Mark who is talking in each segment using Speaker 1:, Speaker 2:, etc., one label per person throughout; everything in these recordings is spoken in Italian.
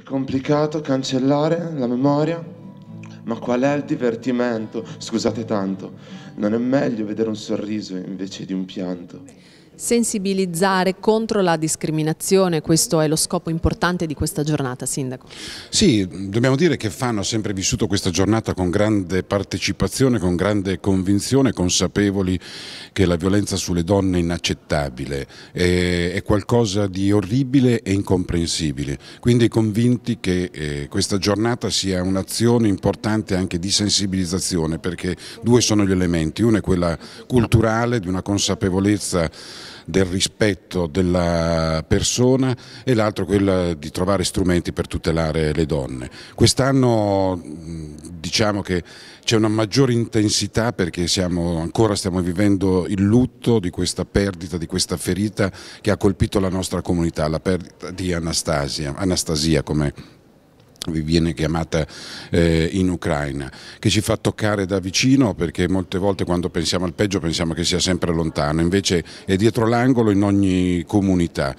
Speaker 1: È complicato cancellare la memoria, ma qual è il divertimento? Scusate tanto, non è meglio vedere un sorriso invece di un pianto?
Speaker 2: sensibilizzare contro la discriminazione, questo è lo scopo importante di questa giornata, Sindaco.
Speaker 3: Sì, dobbiamo dire che Fano ha sempre vissuto questa giornata con grande partecipazione, con grande convinzione, consapevoli che la violenza sulle donne è inaccettabile, è, è qualcosa di orribile e incomprensibile, quindi convinti che eh, questa giornata sia un'azione importante anche di sensibilizzazione, perché due sono gli elementi, uno è quella culturale di una consapevolezza del rispetto della persona e l'altro quello di trovare strumenti per tutelare le donne. Quest'anno diciamo che c'è una maggiore intensità perché siamo, ancora stiamo vivendo il lutto di questa perdita, di questa ferita che ha colpito la nostra comunità, la perdita di Anastasia, Anastasia come vi viene chiamata eh, in Ucraina, che ci fa toccare da vicino perché molte volte quando pensiamo al peggio pensiamo che sia sempre lontano, invece è dietro l'angolo in ogni comunità.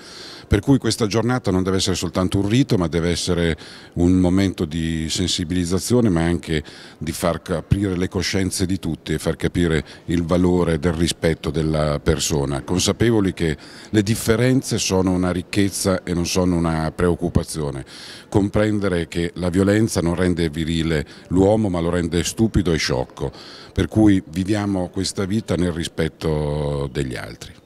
Speaker 3: Per cui questa giornata non deve essere soltanto un rito, ma deve essere un momento di sensibilizzazione, ma anche di far aprire le coscienze di tutti e far capire il valore del rispetto della persona, consapevoli che le differenze sono una ricchezza e non sono una preoccupazione. Comprendere che che la violenza non rende virile l'uomo ma lo rende stupido e sciocco, per cui viviamo questa vita nel rispetto degli altri.